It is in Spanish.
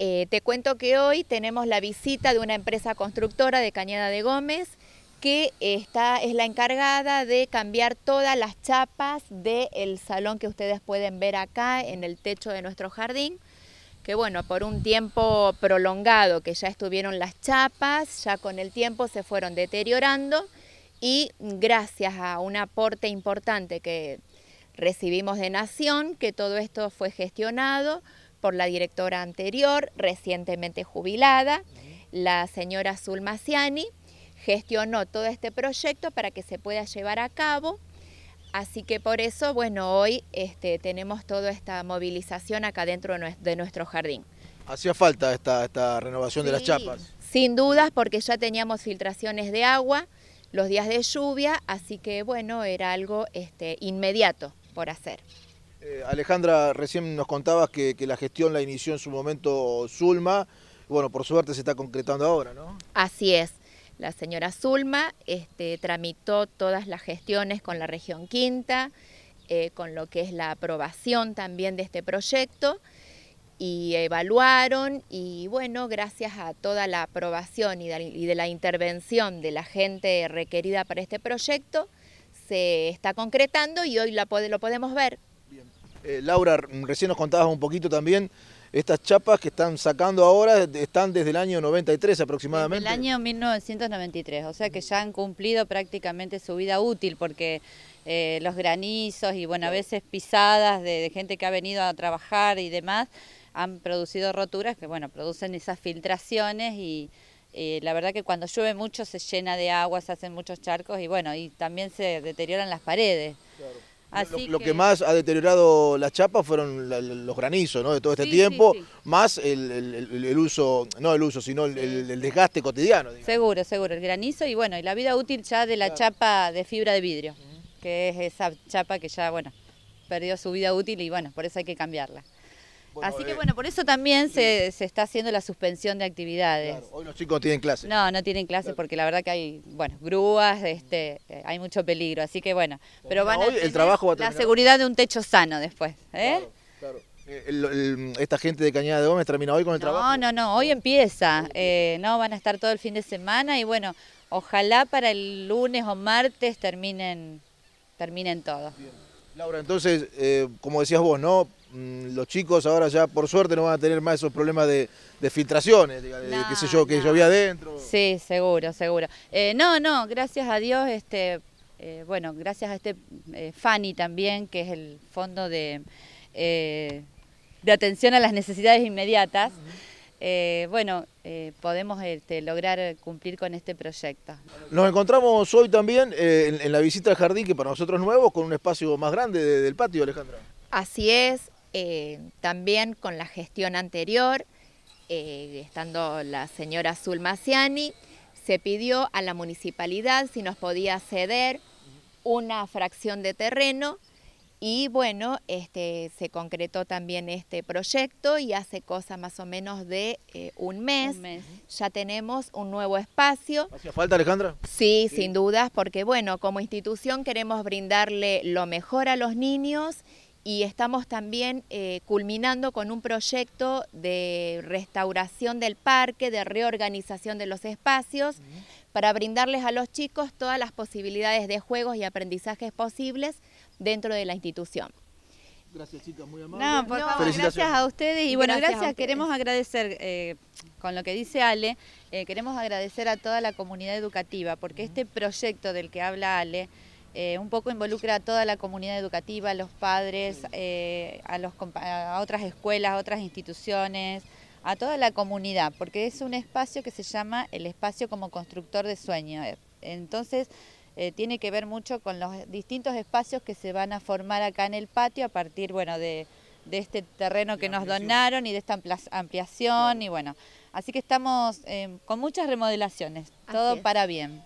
Eh, te cuento que hoy tenemos la visita de una empresa constructora de Cañada de Gómez que eh, es la encargada de cambiar todas las chapas del salón que ustedes pueden ver acá en el techo de nuestro jardín que bueno, por un tiempo prolongado que ya estuvieron las chapas, ya con el tiempo se fueron deteriorando y gracias a un aporte importante que recibimos de Nación, que todo esto fue gestionado, por la directora anterior, recientemente jubilada, la señora Zulmaciani, gestionó todo este proyecto para que se pueda llevar a cabo. Así que por eso, bueno, hoy este, tenemos toda esta movilización acá dentro de nuestro jardín. Hacía falta esta, renovación de las chapas. Sin dudas, porque ya teníamos filtraciones de agua los días de lluvia, así que bueno, era algo este, inmediato por hacer. Eh, Alejandra, recién nos contabas que, la gestión la inició en su momento Zulma. Bueno, por suerte se está concretando ahora, ¿no? Así es. La señora Zulma este, tramitó todas las gestiones con la región quinta, eh, con lo que es la aprobación también de este proyecto y evaluaron y bueno, gracias a toda la aprobación y de, la intervención de la gente requerida para este proyecto, se está concretando y hoy la, lo podemos ver. Eh, Laura, mm, recién nos contabas un poquito también, estas chapas que están sacando ahora están desde el año 93 aproximadamente. el año 1993, o sea que ya han cumplido prácticamente su vida útil porque eh, los granizos y bueno, a veces pisadas de, gente que ha venido a trabajar y demás han producido roturas que bueno, producen esas filtraciones y... Eh, la verdad que cuando llueve mucho se llena de agua, se hacen muchos charcos y bueno, y también se deterioran las paredes lo, que... más ha deteriorado la chapa fueron los granizos de todo este tiempo, más el, uso, no el uso, sino el, desgaste cotidiano. Seguro, seguro, el granizo y bueno, y la vida útil ya de la chapa de fibra de vidrio, que es esa chapa que ya, bueno, perdió su vida útil y bueno, por eso hay que cambiarla. Así que bueno, por eso también se, se está haciendo la suspensión de actividades. hoy los chicos tienen clases. No, no tienen clases porque la verdad que hay, bueno, grúas, este, eh, hay mucho peligro, así que bueno, pero van a tener la seguridad de un techo sano después, ¿eh? Claro, eh, esta gente de Cañada de Gómez termina hoy con el trabajo. No, no, no, hoy empieza. Eh, no, van a estar todo el fin de semana y bueno, ojalá para el lunes o martes terminen, terminen todo. Laura, entonces, como decías vos, ¿no? Mm, los chicos ahora ya por suerte no van a tener más esos problemas de, filtraciones, que qué sé yo, que llovía adentro. Sí, seguro, seguro. Eh, no, no, gracias a Dios, este, eh, bueno, gracias a este eh, Fanny FANI también, que es el fondo de, atención a las necesidades inmediatas, bueno, podemos este, lograr cumplir con este proyecto. Nos encontramos hoy también en, la visita al jardín, que para nosotros es nuevo, con un espacio más grande del patio, Alejandra. Así es, eh, también con la gestión anterior, eh, estando la señora Zulmaciani, se pidió a la municipalidad si nos podía ceder una fracción de terreno y bueno, este, se concretó también este proyecto y hace cosa más o menos de eh, un, mes. Ya tenemos un nuevo espacio. ¿Hacía falta, Alejandra? sí, sin dudas, porque bueno, como institución queremos brindarle lo mejor a los niños y estamos también eh, culminando con un proyecto de restauración del parque, de reorganización de los espacios, para brindarles a los chicos todas las posibilidades de juegos y aprendizajes posibles dentro de la institución. Gracias chicas, muy amable. gracias a ustedes y bueno, gracias, queremos agradecer, eh, con lo que dice Ale, eh, queremos agradecer a toda la comunidad educativa, porque este proyecto del que habla Ale, eh, un poco involucra a toda la comunidad educativa, a los padres, eh, a, los, a otras escuelas, a otras instituciones, a toda la comunidad, porque es un espacio que se llama el espacio como constructor de sueño. Entonces, eh, tiene que ver mucho con los distintos espacios que se van a formar acá en el patio a partir, bueno, de, este terreno que nos donaron y de esta ampliación y bueno, así que estamos con muchas remodelaciones, todo para bien.